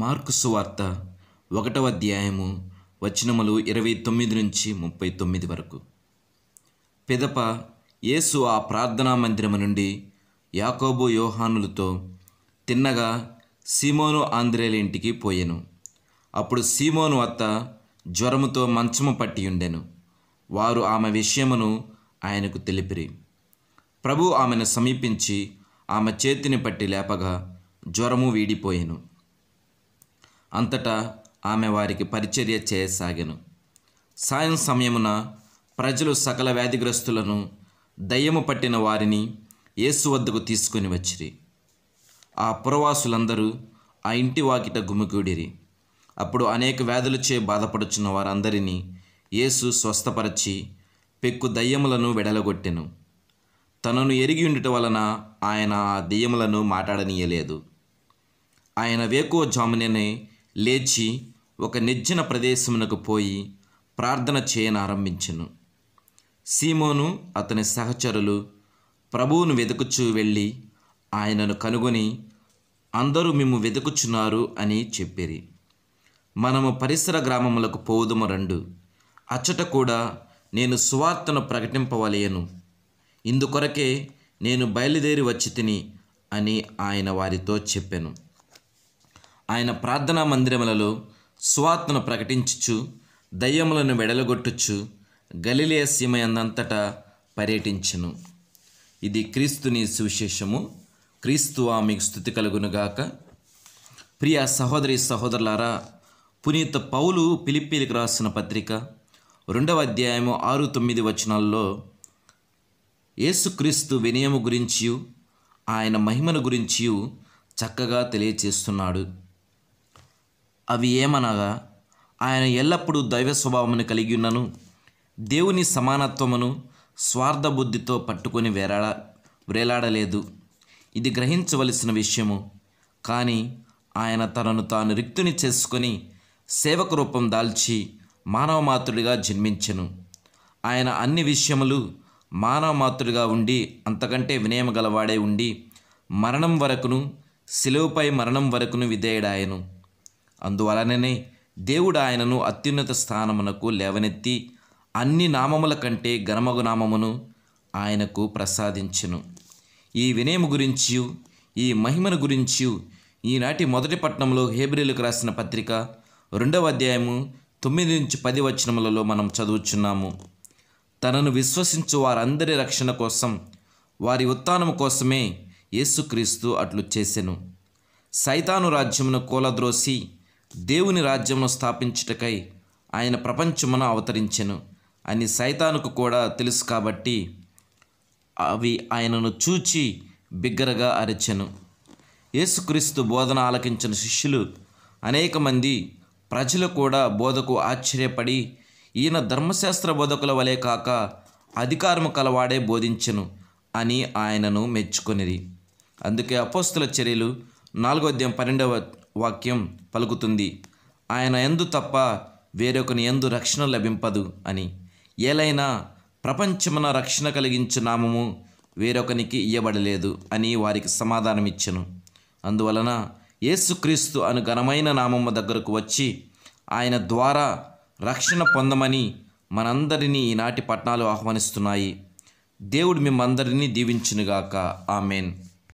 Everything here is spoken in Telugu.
మార్కు సువార్త ఒకటవ అధ్యాయము వచనములు ఇరవై తొమ్మిది నుంచి ముప్పై తొమ్మిది వరకు పిదప యేసు ఆ ప్రార్థనా మందిరము నుండి యాకోబు యోహానులతో తిన్నగా సీమోను ఆంధ్రేల ఇంటికి పోయెను అప్పుడు సీమోను అత్త జ్వరముతో మంచము పట్టి ఉండెను వారు ఆమె విషయమును ఆయనకు తెలిపిరి ప్రభు ఆమెను సమీపించి ఆమె చేతిని పట్టి లేపగా జ్వరము వీడిపోయెను అంతటా ఆమె వారికి పరిచర్య చేయసాగాను సాయం సమయమున ప్రజలు సకల వ్యాధిగ్రస్తులను దయ్యము పట్టిన వారిని యేసు వద్దకు తీసుకొని వచ్చిరి ఆ పురవాసులందరూ ఆ ఇంటి వాకిట గుమికూడిరి అప్పుడు అనేక వ్యాధులచే చే బాధపడుచున్న వారందరినీ యేసు స్వస్థపరచి పెక్కు దయ్యములను వెడలగొట్టెను తనను ఎరిగి ఉండుట వలన ఆయన ఆ దెయ్యములను మాట్లాడనీయలేదు ఆయన వేకువ జామునే లేచి ఒక నిర్జన ప్రదేశమునకు పోయి ప్రార్థన చేయనారంభించను సీమోను అతని సహచరులు ప్రభువును వెతుకుచూ వెళ్ళి ఆయనను కనుగొని అందరూ మేము వెతుకుచున్నారు అని చెప్పిరి మనము పరిసర గ్రామములకు పోదుము రండు అచ్చట కూడా నేను సువార్తను ప్రకటింపవలేను ఇందుకొరకే నేను బయలుదేరి వచ్చి తిని అని ఆయన వారితో చెప్పాను ఆయన ప్రార్థనా మందిరములలో స్వాత్ను ప్రకటించుచు దయ్యములను వెడలగొట్టుచు గలిలే సీమయందంతటా పర్యటించను ఇది క్రీస్తుని సువిశేషము క్రీస్తు ఆమెకు స్థుతి కలుగునుగాక ప్రియ సహోదరి సహోదరులారా పునీత పౌలు పిలిప్పీలకు రాసిన పత్రిక రెండవ అధ్యాయము ఆరు తొమ్మిది వచనాల్లో యేసుక్రీస్తు వినయము గురించి ఆయన మహిమను గురించి చక్కగా తెలియచేస్తున్నాడు అవి ఏమనగా ఆయన ఎల్లప్పుడూ దైవ స్వభావమును కలిగి ఉన్నను దేవుని సమానత్వమును స్వార్థ బుద్ధితో పట్టుకొని వేరాడ వేలాడలేదు ఇది గ్రహించవలసిన విషయము కానీ ఆయన తనను తాను రిక్తుని చేసుకొని సేవక రూపం దాల్చి మానవమాతృడిగా జన్మించెను ఆయన అన్ని విషయములు మానవమాతృడిగా ఉండి అంతకంటే వినయమగలవాడే గలవాడే ఉండి మరణం వరకును సిలువపై మరణం వరకును విధేయుడాయను అందువలననే దేవుడు ఆయనను అత్యున్నత స్థానమునకు లేవనెత్తి అన్ని నామముల కంటే గణమగు నామమును ఆయనకు ప్రసాదించెను ఈ వినయము గురించి ఈ మహిమను గురించి ఈనాటి మొదటి పట్టణంలో హేబ్రిలకు రాసిన పత్రిక రెండవ అధ్యాయము తొమ్మిది నుంచి పది వచనములలో మనం చదువుచున్నాము తనను విశ్వసించు వారందరి రక్షణ కోసం వారి ఉత్నము కోసమే యేసుక్రీస్తు అట్లు చేసెను సైతాను రాజ్యమును కూలద్రోసి దేవుని రాజ్యమును స్థాపించుటకై ఆయన ప్రపంచమున అవతరించెను అని సైతానుకు కూడా తెలుసు కాబట్టి అవి ఆయనను చూచి బిగ్గరగా అరిచెను యేసుక్రీస్తు బోధన ఆలకించిన శిష్యులు అనేక మంది ప్రజలు కూడా బోధకు ఆశ్చర్యపడి ఈయన ధర్మశాస్త్ర బోధకుల వలె కాక అధికారము కలవాడే బోధించెను అని ఆయనను మెచ్చుకునేది అందుకే అపోస్తుల చర్యలు నాలుగో అధ్యాయం పన్నెండవ వాక్యం పలుకుతుంది ఆయన ఎందు తప్ప వేరొకని ఎందు రక్షణ లభింపదు అని ఏలైనా ప్రపంచమున రక్షణ కలిగించు నామము వేరొకనికి ఇయ్యబడలేదు అని వారికి సమాధానమిచ్చను అందువలన యేసుక్రీస్తు అను ఘనమైన నామము దగ్గరకు వచ్చి ఆయన ద్వారా రక్షణ పొందమని మనందరినీ ఈనాటి పట్టణాలు ఆహ్వానిస్తున్నాయి దేవుడు మిమ్మందరినీ దీవించునుగాక ఆమెన్